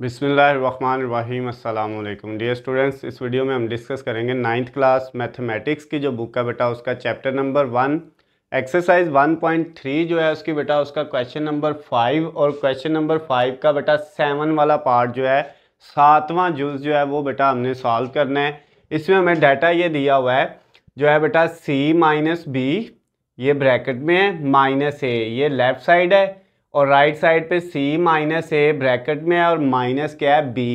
बिसमीम अल्लाम dear students इस वीडियो में हम डिस्कस करेंगे नाइन्थ क्लास मैथमेटिक्स की जो बुक है बेटा उसका chapter number one exercise one point three जो है उसकी बेटा उसका क्वेश्चन नंबर फाइव और क्वेश्चन नंबर फाइव का बेटा सेवन वाला पार्ट जो है सातवां जूस जो है वो बेटा हमने सॉल्व करना है इसमें हमें डाटा ये दिया हुआ है जो है बेटा सी माइनस बी ये ब्रैकेट में है माइनस ए ये लेफ़्ट साइड है और राइट साइड पे सी माइनस ए ब्रैकेट में और माइनस क्या है बी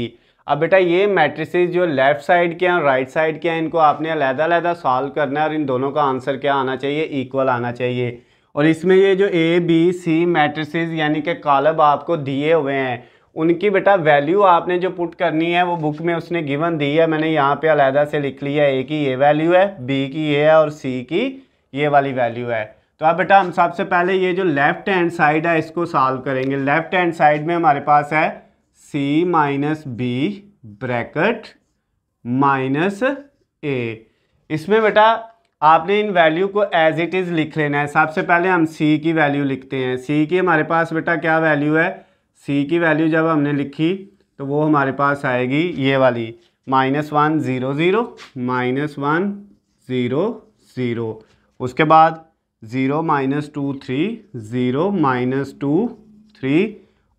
अब बेटा ये मैट्रिसेस जो लेफ़्ट साइड के हैं और राइट साइड के हैं इनको आपने अलहदा अलहदा सॉल्व करना है और इन दोनों का आंसर क्या आना चाहिए इक्वल आना चाहिए और इसमें ये जो ए बी सी मैट्रिसेस यानी कि कॉलब आपको दिए हुए हैं उनकी बेटा वैल्यू आपने जो पुट करनी है वो बुक में उसने गिवन दी है मैंने यहाँ पे अलहदा से लिख लिया ए की ये वैल्यू है बी की ये है और सी की ये वाली वैल्यू है तो अब बेटा हम सबसे पहले ये जो लेफ्ट हैंड साइड है इसको सॉल्व करेंगे लेफ्ट हैंड साइड में हमारे पास है C minus B bracket minus A इसमें बेटा आपने इन वैल्यू को एज इट इज़ लिख लेना है सबसे पहले हम सी की वैल्यू लिखते हैं सी की हमारे पास बेटा क्या वैल्यू है सी की वैल्यू जब हमने लिखी तो वो हमारे पास आएगी ये वाली minus one zero zero minus one zero zero उसके बाद zero minus two three zero minus two three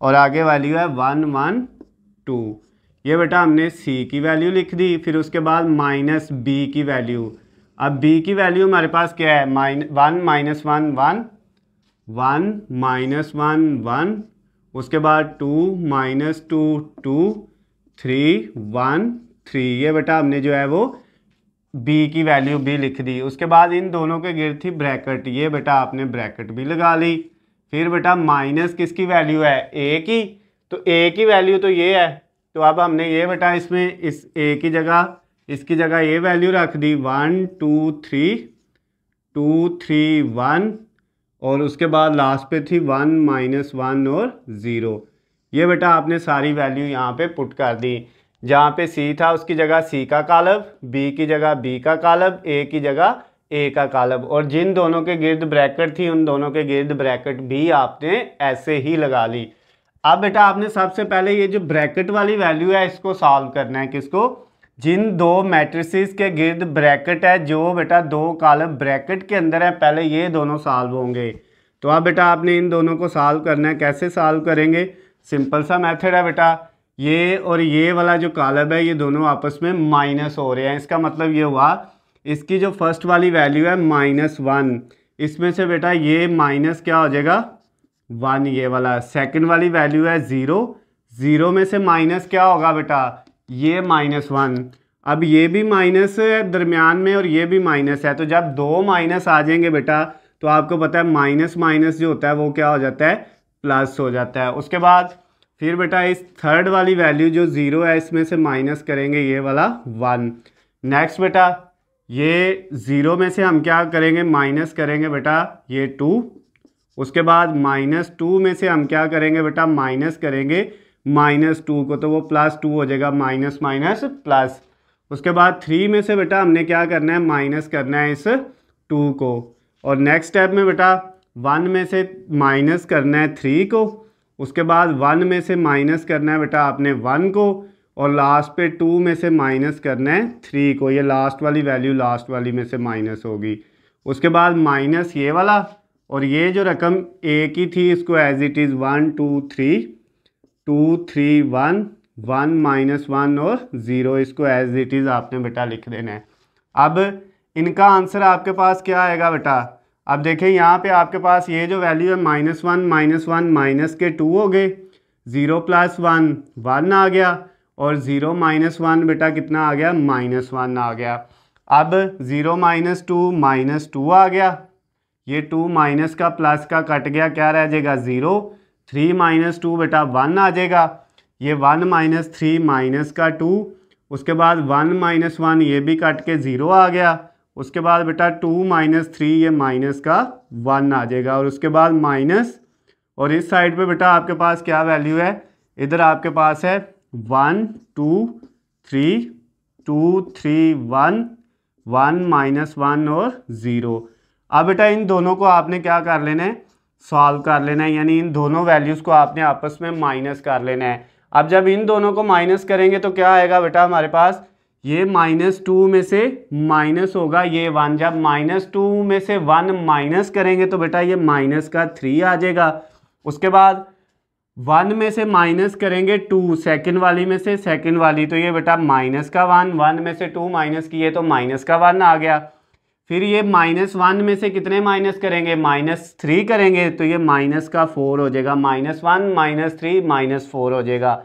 और आगे वैल्यू है वन वन टू ये बेटा हमने सी की वैल्यू लिख दी फिर उसके बाद माइनस बी की वैल्यू अब बी की वैल्यू हमारे पास क्या है minus one minus one one one minus one one उसके बाद two minus two two three one three ये बेटा हमने जो है वो बी की वैल्यू बी लिख दी उसके बाद इन दोनों के गिर थी ब्रैकेट ये बेटा आपने ब्रैकेट भी लगा ली फिर बेटा माइनस किसकी वैल्यू है ए की तो ए की वैल्यू तो ये है तो अब हमने ये बेटा इसमें इस ए की जगह इसकी जगह ये वैल्यू रख दी one two three two three one और उसके बाद लास्ट पे थी वन माइनस वन और ज़ीरो ये बेटा आपने सारी वैल्यू यहाँ पे पुट कर दी जहाँ पे सी था उसकी जगह सी का कालब बी की जगह बी का कालब ए की जगह ए का कालब और जिन दोनों के गिर्द ब्रैकेट थी उन दोनों के गिर्द ब्रैकेट भी आपने ऐसे ही लगा ली अब बेटा आपने सबसे पहले ये जो ब्रैकेट वाली वैल्यू है इसको सॉल्व करना है किसको जिन दो मैट्रिसेस के गिर्द ब्रैकेट है जो बेटा दो कालम ब्रैकेट के अंदर है पहले ये दोनों सॉल्व होंगे तो अब बेटा आपने इन दोनों को सॉल्व करना है कैसे सॉल्व करेंगे सिंपल सा मेथड है बेटा ये और ये वाला जो कालब है ये दोनों आपस में माइनस हो रहे हैं इसका मतलब ये हुआ इसकी जो फर्स्ट वाली वैल्यू है माइनस वन इसमें से बेटा ये माइनस क्या हो जाएगा वन ये वाला सेकंड वाली वैल्यू है ज़ीरो ज़ीरो में से माइनस क्या होगा बेटा ये माइनस वन अब ये भी माइनस दरमियान में और ये भी माइनस है तो जब दो माइनस आ जाएंगे बेटा तो आपको पता है माइनस माइनस जो होता है वो क्या हो जाता है प्लस हो जाता है उसके बाद फिर बेटा इस थर्ड वाली वैल्यू जो ज़ीरो है इसमें से माइनस करेंगे ये वाला वन नेक्स्ट बेटा ये ज़ीरो में से हम क्या करेंगे माइनस करेंगे बेटा ये टू उसके बाद माइनस टू में से हम क्या करेंगे बेटा माइनस करेंगे माइनस टू को तो वो प्लस टू हो जाएगा माइनस माइनस प्लस उसके बाद थ्री में से बेटा हमने क्या करना है माइनस करना है इस टू को और नेक्स्ट स्टेप में बेटा वन में से माइनस करना है थ्री को उसके बाद वन में से माइनस करना है बेटा आपने वन को और लास्ट पे टू में से माइनस करना है थ्री को ये लास्ट वाली वैल्यू लास्ट वाली में से माइनस होगी उसके बाद माइनस ये वाला और ये जो रकम ए की थी इसको as it is one two three two three one one minus one और ज़ीरो इसको एज इट इज़ आपने बेटा लिख देना है अब इनका आंसर आपके पास क्या आएगा बेटा अब देखें यहाँ पे आपके पास ये जो वैल्यू है minus one minus one minus के टू हो गए ज़ीरो प्लस वन वन आ गया और ज़ीरो माइनस वन बेटा कितना आ गया माइनस वन आ गया अब zero minus two minus two आ गया ये टू माइनस का प्लस का कट गया क्या रह जाएगा ज़ीरो थ्री माइनस टू बेटा वन आ जाएगा ये वन माइनस थ्री माइनस का टू उसके बाद वन माइनस वन ये भी कट के ज़ीरो आ गया उसके बाद बेटा टू माइनस थ्री ये माइनस का वन आ जाएगा और उसके बाद माइनस और इस साइड पे बेटा आपके पास क्या वैल्यू है इधर आपके पास है one two three two three one one minus one और ज़ीरो अब बेटा इन दोनों को आपने क्या कर लेना है सॉल्व कर लेना है यानी इन दोनों वैल्यूज़ को आपने आपस में माइनस कर लेना है अब जब इन दोनों को माइनस करेंगे तो क्या आएगा बेटा हमारे पास ये माइनस टू में से माइनस होगा ये वन जब माइनस टू में से वन माइनस करेंगे तो बेटा ये माइनस का थ्री आ जाएगा उसके बाद वन में से माइनस करेंगे टू सेकंड वाली में से सेकंड वाली तो ये बेटा माइनस का वन वन में से टू माइनस किए तो माइनस का वन आ गया फिर ये माइनस वन में से कितने माइनस करेंगे माइनस थ्री करेंगे तो ये माइनस का फोर हो जाएगा minus one minus three minus four हो जाएगा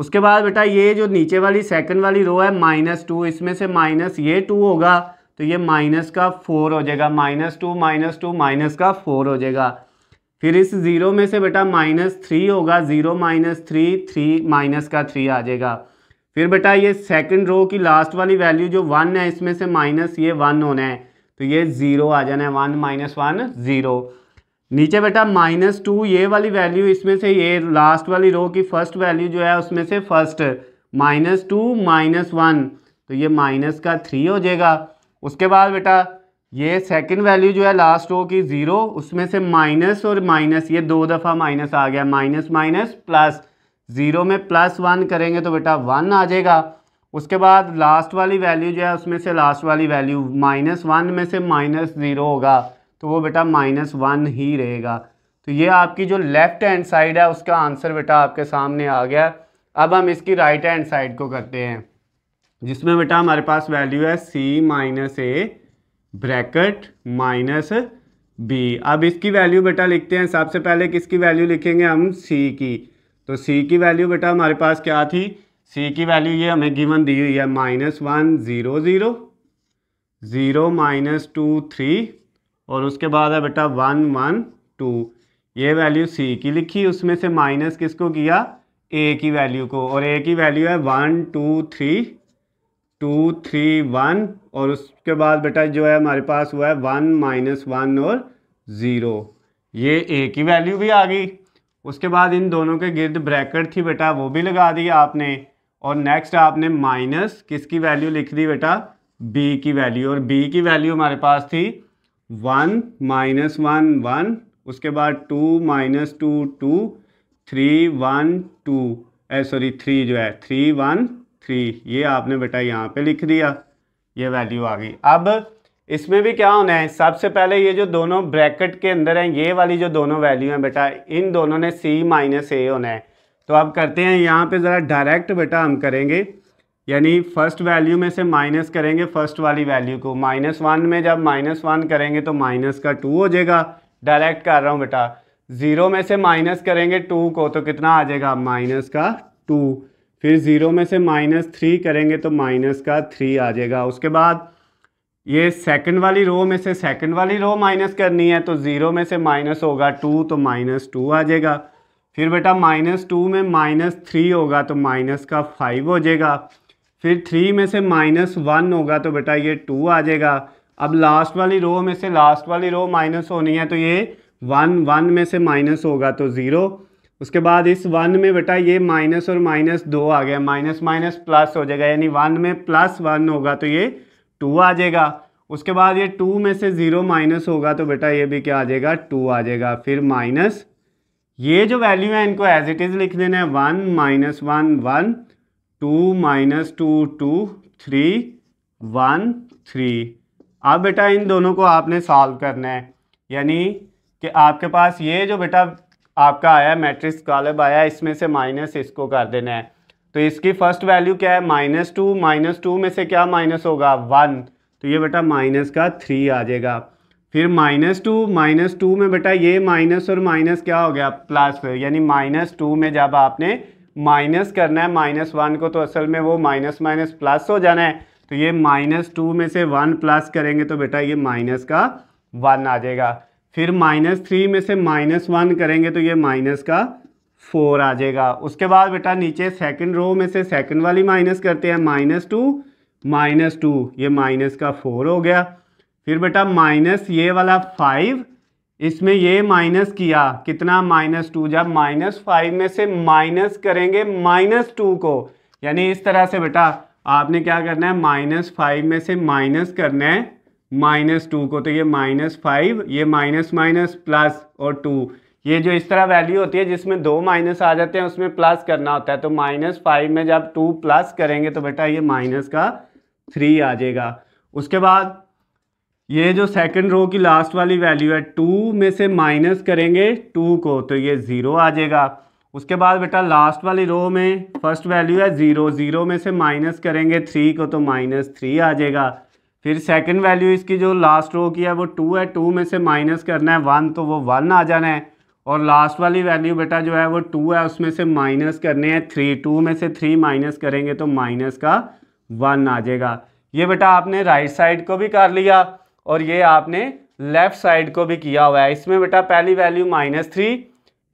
उसके बाद बेटा ये जो नीचे वाली सेकंड वाली रो है माइनस टू इसमें से माइनस ये टू होगा तो ये माइनस का फोर हो जाएगा minus two minus two minus का फोर हो जाएगा फिर इस ज़ीरो में से बेटा माइनस थ्री होगा zero minus three three minus का थ्री आ जाएगा फिर बेटा ये सेकंड रो की लास्ट वाली वैल्यू जो वन है इसमें से माइनस ये वन होना है तो ये ज़ीरो आ जाना है वन माइनस वन ज़ीरो नीचे बेटा माइनस टू ये वाली वैल्यू इसमें से ये लास्ट वाली रो की फर्स्ट वैल्यू जो है उसमें से first minus two minus one तो ये माइनस का थ्री हो जाएगा उसके बाद बेटा ये सेकंड वैल्यू जो है लास्ट रो की ज़ीरो उसमें से माइनस और माइनस ये दो दफ़ा माइनस आ गया माइनस माइनस प्लस ज़ीरो में प्लस वन करेंगे तो बेटा वन आ जाएगा उसके बाद लास्ट वाली वैल्यू जो है उसमें से लास्ट वाली वैल्यू माइनस वन में से माइनस ज़ीरो होगा तो वो बेटा माइनस वन ही रहेगा तो ये आपकी जो लेफ़्ट हैंड साइड है उसका आंसर बेटा आपके सामने आ गया अब हम इसकी राइट हैंड साइड को करते हैं जिसमें बेटा हमारे पास वैल्यू है C minus A bracket minus B अब इसकी वैल्यू बेटा लिखते हैं सबसे पहले किसकी वैल्यू लिखेंगे हम सी की तो सी की वैल्यू बेटा हमारे पास क्या थी सी की वैल्यू ये हमें गिवन दी हुई है minus one zero zero zero minus two three और उसके बाद है बेटा वन वन टू ये वैल्यू सी की लिखी उसमें से माइनस किसको किया ए की वैल्यू को और ए की वैल्यू है one two three two three one और उसके बाद बेटा जो है हमारे पास हुआ है वन माइनस वन और ज़ीरो ये ए की वैल्यू भी आ गई उसके बाद इन दोनों के गिर्द ब्रैकेट थी बेटा वो भी लगा दी आपने और नेक्स्ट आपने माइनस किसकी वैल्यू लिख दी बेटा बी की वैल्यू और बी की वैल्यू हमारे पास थी वन माइनस वन वन उसके बाद two minus two two three one two sorry three जो है थ्री वन थ्री ये आपने बेटा यहाँ पे लिख दिया ये वैल्यू आ गई अब इसमें भी क्या होना है सबसे पहले ये जो दोनों ब्रैकेट के अंदर हैं ये वाली जो दोनों वैल्यू हैं बेटा इन दोनों ने सी माइनस ए होना है तो अब करते हैं यहाँ पे ज़रा डायरेक्ट बेटा हम करेंगे यानी फर्स्ट वैल्यू में से माइनस करेंगे फर्स्ट वाली वैल्यू को माइनस वन में जब माइनस वन करेंगे तो माइनस का टू हो जाएगा डायरेक्ट कर रहा हूँ बेटा ज़ीरो में से माइनस करेंगे टू को तो कितना आ जाएगा माइनस का टू फिर ज़ीरो में से माइनस थ्री करेंगे तो माइनस का थ्री आ जाएगा उसके बाद ये सेकंड वाली रो में से सेकंड वाली रो माइनस करनी है तो ज़ीरो में से माइनस होगा टू तो माइनस टू आ जाएगा फिर बेटा माइनस टू में माइनस थ्री होगा तो माइनस का फाइव हो जाएगा फिर थ्री में से माइनस वन होगा तो बेटा ये टू आ जाएगा अब लास्ट वाली रो में से लास्ट वाली रो माइनस होनी है तो ये वन वन में से माइनस होगा तो ज़ीरो उसके बाद इस वन में बेटा ये माइनस और माइनस दो आ गया माइनस माइनस प्लस हो जाएगा यानी वन में प्लस वन होगा तो ये टू आ जाएगा उसके बाद ये टू में से ज़ीरो माइनस होगा तो बेटा ये भी क्या आ जाएगा टू आ जाएगा फिर माइनस ये जो वैल्यू है इनको एज इट इज़ लिख देना है one minus one one two minus two two three one three अब बेटा इन दोनों को आपने सॉल्व करना है यानी कि आपके पास ये जो बेटा आपका आया मैट्रिक्स कॉलब आया इसमें से माइनस इसको कर देना है तो इसकी फ़र्स्ट वैल्यू क्या है माइनस टू माइनस टू में से क्या माइनस होगा वन तो ये बेटा माइनस का थ्री आ जाएगा फिर माइनस टू माइनस टू में बेटा ये माइनस और माइनस क्या हो गया प्लस यानी माइनस टू में जब आपने माइनस करना है माइनस वन को तो असल में वो माइनस माइनस प्लस हो जाना है तो ये माइनस टू में से वन प्लस करेंगे तो बेटा ये माइनस का वन आ जाएगा फिर माइनस थ्री में से माइनस वन करेंगे तो ये माइनस का फोर आ जाएगा उसके बाद बेटा नीचे सेकंड रो में से सेकंड वाली माइनस करते हैं माइनस टू माइनस टू ये माइनस का फोर हो गया फिर बेटा माइनस ये वाला फाइव इसमें ये माइनस किया कितना माइनस टू जब माइनस फाइव में से माइनस करेंगे माइनस टू को यानी इस तरह से बेटा आपने क्या करना है माइनस फाइव में से माइनस करना है माइनस टू को तो ये माइनस फाइव ये माइनस माइनस प्लस और टू ये जो इस तरह वैल्यू होती है जिसमें दो माइनस आ जाते हैं उसमें प्लस करना होता है तो माइनस फाइव में जब टू प्लस करेंगे तो बेटा ये माइनस का थ्री आ जाएगा उसके बाद ये जो सेकंड रो की लास्ट वाली वैल्यू है टू में से माइनस करेंगे टू को तो ये ज़ीरो आ जाएगा उसके बाद बेटा लास्ट वाली रो में फर्स्ट वैल्यू है ज़ीरो ज़ीरो में से माइनस करेंगे थ्री को तो माइनस थ्री आ जाएगा फिर सेकंड वैल्यू इसकी जो लास्ट रो की है वो टू है टू में से माइनस करना है वन तो वो वन आ जाना है और लास्ट वाली वैल्यू बेटा जो है वो टू है उसमें से माइनस करने हैं थ्री टू में से थ्री माइनस करेंगे तो माइनस का वन आ जाएगा ये बेटा आपने राइट साइड को भी कर लिया और ये आपने लेफ़्ट साइड को भी किया हुआ है इसमें बेटा पहली value minus three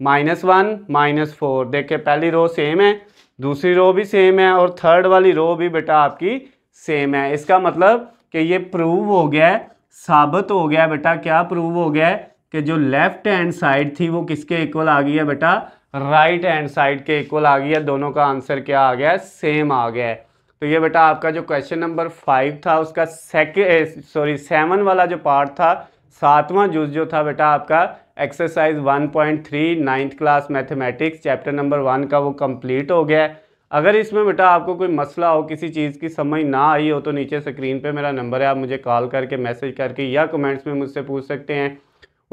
minus one minus four देखिए पहली रो सेम है दूसरी रो भी सेम है और थर्ड वाली रो भी बेटा आपकी सेम है इसका मतलब कि ये प्रूव हो गया है साबित हो गया बेटा क्या प्रूव हो गया है कि जो लेफ़्ट हैंड साइड थी वो किसके इक्वल आ गई है बेटा राइट हैंड साइड के इक्वल आ गई है दोनों का आंसर क्या आ गया है सेम आ गया है तो ये बेटा आपका जो क्वेश्चन नंबर फाइव था उसका सेकेंड सॉरी सेवन वाला जो पार्ट था सातवां जूस जो था बेटा आपका exercise 1.3 point ninth class mathematics chapter number one का वो कंप्लीट हो गया है अगर इसमें बेटा आपको कोई मसला हो किसी चीज़ की समझ ना आई हो तो नीचे स्क्रीन पे मेरा नंबर है आप मुझे कॉल करके मैसेज करके या कमेंट्स में मुझसे पूछ सकते हैं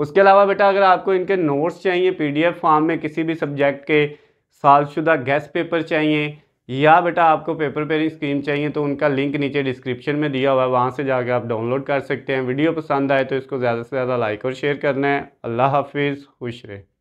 उसके अलावा बेटा अगर आपको इनके नोट्स चाहिए पी फॉर्म में किसी भी सब्जेक्ट के सालशुदा गेस्ट पेपर चाहिए या बेटा आपको पेपर पेरी स्कीम चाहिए तो उनका लिंक नीचे डिस्क्रिप्शन में दिया हुआ है वहाँ से जाकर आप डाउनलोड कर सकते हैं वीडियो पसंद आए तो इसको ज़्यादा से ज़्यादा लाइक और शेयर करना है अल्लाह हाफिज़ खुश रहे